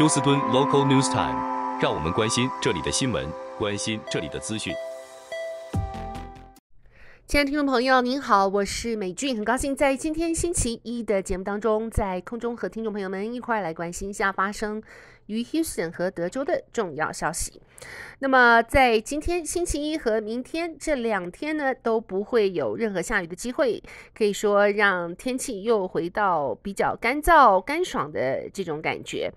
休斯敦 Local News Time，让我们关心这里的新闻，关心这里的资讯。亲爱的听众朋友，您好，我是美俊，很高兴在今天星期一的节目当中，在空中和听众朋友们一块来关心一下发生。于 t o n 和德州的重要消息。那么，在今天星期一和明天这两天呢，都不会有任何下雨的机会，可以说让天气又回到比较干燥、干爽的这种感觉。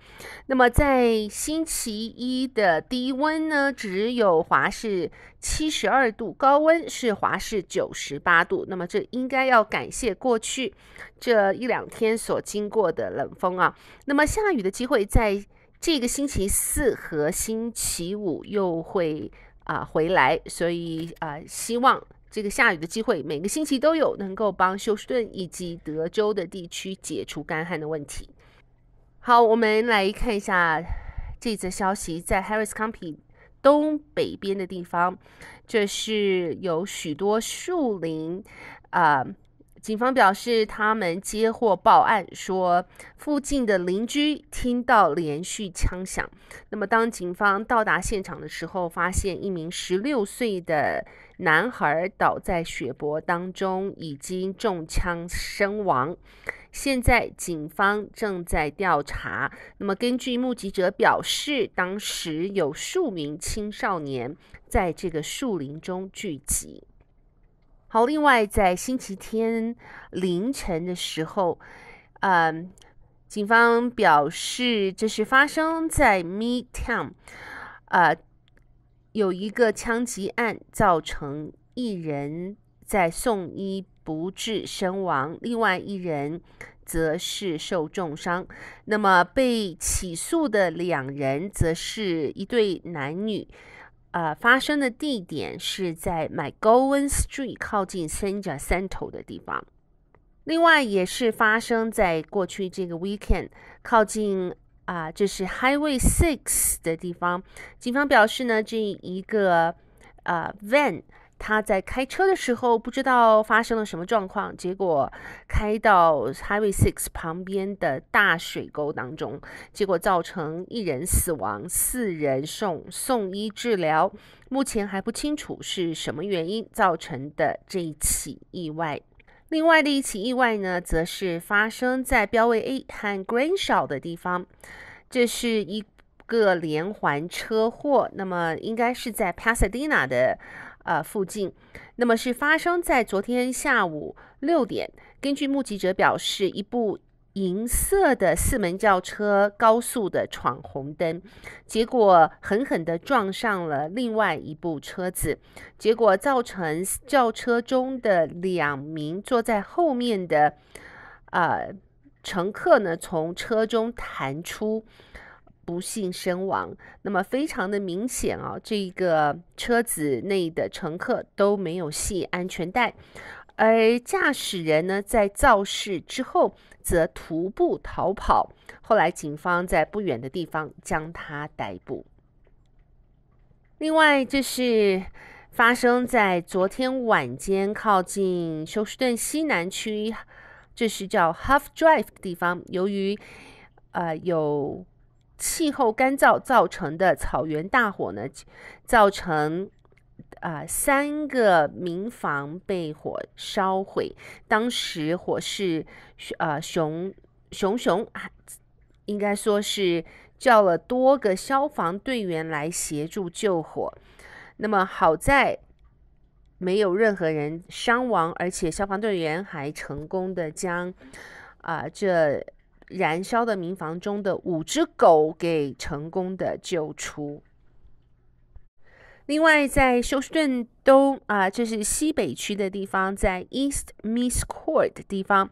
那么，在星期一的低温呢，只有华氏七十二度，高温是华氏九十八度。那么，这应该要感谢过去这一两天所经过的冷风啊。那么，下雨的机会在。这个星期四和星期五又会啊回来，所以啊，希望这个下雨的机会每个星期都有，能够帮休斯顿以及德州的地区解除干旱的问题。好，我们来看一下这则消息，在 Harris County 东北边的地方，这是有许多树林啊。警方表示，他们接获报案，说附近的邻居听到连续枪响。那么，当警方到达现场的时候，发现一名十六岁的男孩倒在血泊当中，已经中枪身亡。现在，警方正在调查。那么，根据目击者表示，当时有数名青少年在这个树林中聚集。好，另外在星期天凌晨的时候，嗯，警方表示，这是发生在 Midtown，呃，有一个枪击案，造成一人在送医不治身亡，另外一人则是受重伤。那么被起诉的两人则是一对男女。呃，发生的地点是在 Mygoon Street 靠近 s e n j a c e n t r 的地方。另外，也是发生在过去这个 weekend，靠近啊，这是 Highway Six 的地方。警方表示呢，这一个呃 van。他在开车的时候不知道发生了什么状况，结果开到 Highway Six 旁边的大水沟当中，结果造成一人死亡，四人送送医治疗。目前还不清楚是什么原因造成的这一起意外。另外的一起意外呢，则是发生在标位 A 和 g r a n s h a w 的地方，这是一个连环车祸。那么应该是在 Pasadena 的。呃，附近，那么是发生在昨天下午六点。根据目击者表示，一部银色的四门轿车高速的闯红灯，结果狠狠的撞上了另外一部车子，结果造成轿车中的两名坐在后面的呃乘客呢，从车中弹出。不幸身亡，那么非常的明显啊，这个车子内的乘客都没有系安全带，而驾驶人呢在肇事之后则徒步逃跑，后来警方在不远的地方将他逮捕。另外，这是发生在昨天晚间，靠近休斯顿西南区，这是叫 Half Drive 的地方，由于，呃有。气候干燥造成的草原大火呢，造成啊三个民房被火烧毁。当时火势呃熊熊熊啊，应该说是叫了多个消防队员来协助救火。那么好在没有任何人伤亡，而且消防队员还成功的将啊这。燃烧的民房中的五只狗给成功的救出。另外，在休斯顿东啊，就是西北区的地方，在 East Miss Court 的地方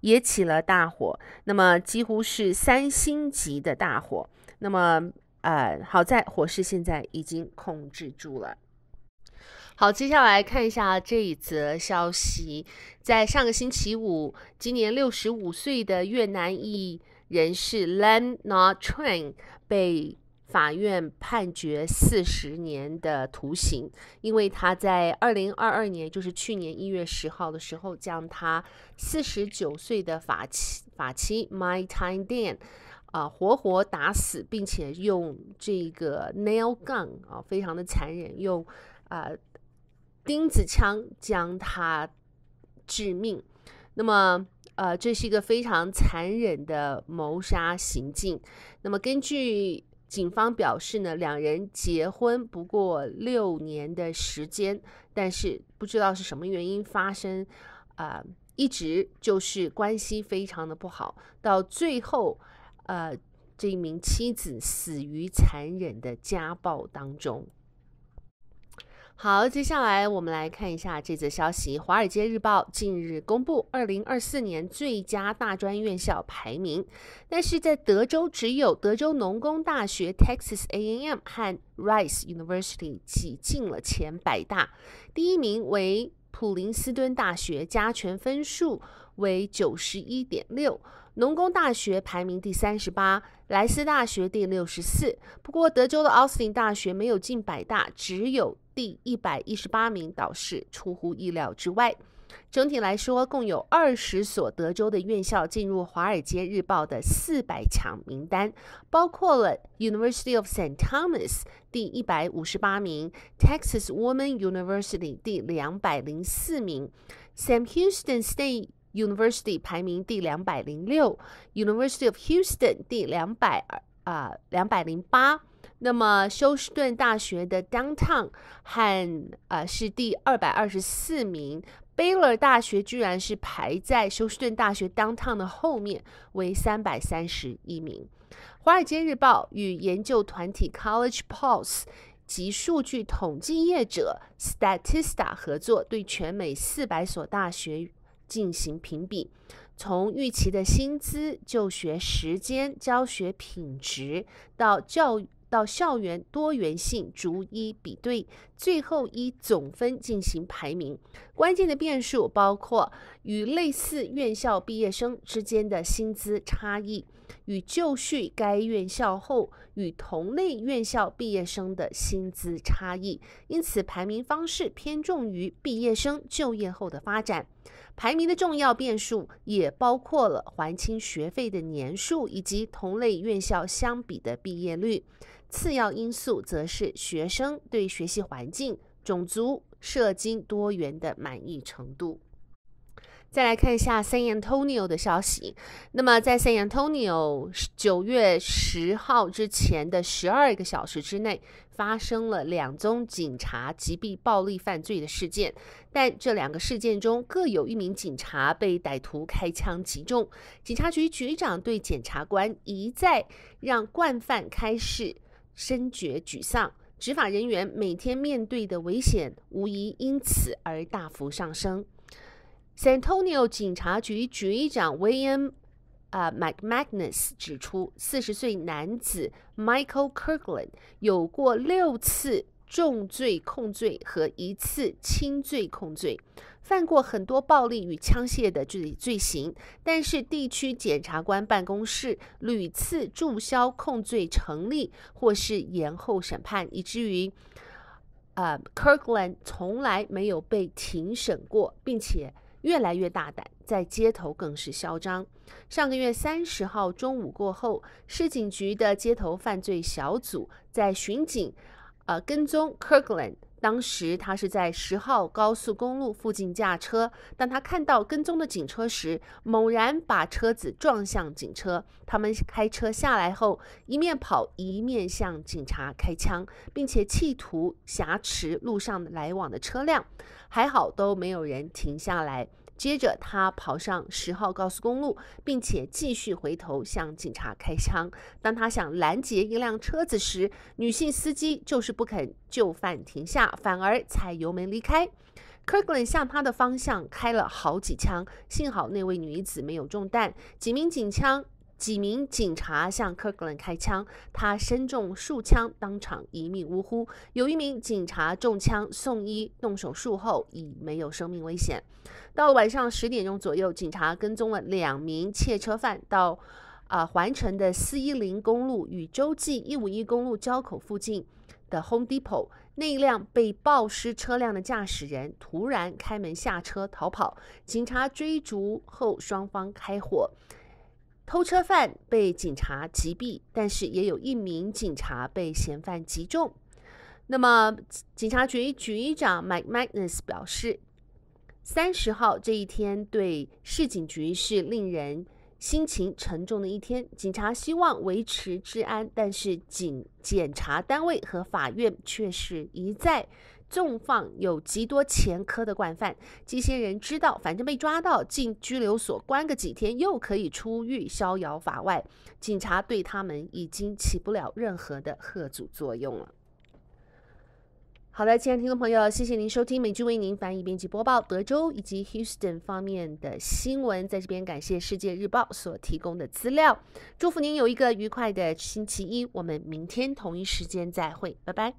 也起了大火，那么几乎是三星级的大火。那么，呃，好在火势现在已经控制住了。好，接下来看一下这一则消息。在上个星期五，今年六十五岁的越南裔人士 Lam n h t Tran 被法院判决四十年的徒刑，因为他在二零二二年，就是去年一月十号的时候，将他四十九岁的法妻法妻 My t i m e Dan 啊活活打死，并且用这个 nail gun 啊，非常的残忍，用啊。钉子枪将他致命，那么呃，这是一个非常残忍的谋杀行径。那么根据警方表示呢，两人结婚不过六年的时间，但是不知道是什么原因发生，啊，一直就是关系非常的不好，到最后，呃，这名妻子死于残忍的家暴当中。好，接下来我们来看一下这则消息。《华尔街日报》近日公布二零二四年最佳大专院校排名，但是在德州只有德州农工大学 （Texas A&M） 和 Rice University 挤进了前百大。第一名为普林斯顿大学，加权分数为九十一点六，农工大学排名第三十八，莱斯大学第六十四。不过，德州的奥斯汀大学没有进百大，只有。第一百一十八名导师出乎意料之外。整体来说，共有二十所德州的院校进入《华尔街日报》的四百强名单，包括了 University of s t Thomas 第一百五十八名，Texas Woman University 第两百零四名，Sam Houston State University 排名第两百零六，University of Houston 第两百啊两百零八。那么休斯顿大学的 Downtown 和啊是第二百二十四名，Baylor 大学居然是排在休斯顿大学 Downtown 的后面，为三百三十一名。《华尔街日报》与研究团体 College Pulse 及数据统计业者 Statista 合作，对全美四百所大学进行评比，从预期的薪资、就学时间、教学品质到教育。到校园多元性逐一比对，最后依总分进行排名。关键的变数包括与类似院校毕业生之间的薪资差异，与就绪该院校后与同类院校毕业生的薪资差异。因此，排名方式偏重于毕业生就业后的发展。排名的重要变数也包括了还清学费的年数以及同类院校相比的毕业率，次要因素则是学生对学习环境、种族、社经多元的满意程度。再来看一下 San Antonio 的消息。那么，在 San Antonio 九月十号之前的十二个小时之内，发生了两宗警察击毙暴力犯罪的事件，但这两个事件中各有一名警察被歹徒开枪击中。警察局局长对检察官一再让惯犯开示，深觉沮丧，执法人员每天面对的危险无疑因此而大幅上升。San Antonio 警察局局长 William 啊 McMagnus 指出，四十岁男子 Michael Kirkland 有过六次重罪控罪和一次轻罪控罪，犯过很多暴力与枪械的罪罪行。但是，地区检察官办公室屡次注销控罪成立或是延后审判，以至于啊 Kirkland 从来没有被庭审过，并且。越来越大胆，在街头更是嚣张。上个月三十号中午过后，市警局的街头犯罪小组在巡警，呃，跟踪 Kirkland。当时他是在十号高速公路附近驾车，当他看到跟踪的警车时，猛然把车子撞向警车。他们开车下来后，一面跑一面向警察开枪，并且企图挟持路上来往的车辆，还好都没有人停下来。接着，他跑上十号高速公路，并且继续回头向警察开枪。当他想拦截一辆车子时，女性司机就是不肯就范停下，反而踩油门离开。Kirkland 向他的方向开了好几枪，幸好那位女子没有中弹。几名警枪。几名警察向 Kirkland 开枪，他身中数枪，当场一命呜呼。有一名警察中枪送医，动手术后已没有生命危险。到晚上十点钟左右，警察跟踪了两名窃车犯到啊环城的四一零公路与洲际一五一公路交口附近的 Home Depot。那辆被爆尸车辆的驾驶人突然开门下车逃跑，警察追逐后双方开火。偷车犯被警察击毙，但是也有一名警察被嫌犯击中。那么，警察局局长 Mike Magnus 表示，三十号这一天对市警局是令人。心情沉重的一天，警察希望维持治安，但是警检查单位和法院却是一再纵放有极多前科的惯犯。这些人知道，反正被抓到进拘留所关个几天，又可以出狱逍遥法外。警察对他们已经起不了任何的贺阻作用了。好的，亲爱的听众朋友，谢谢您收听美剧为您翻译编辑播报德州以及 Houston 方面的新闻，在这边感谢世界日报所提供的资料，祝福您有一个愉快的星期一，我们明天同一时间再会，拜拜。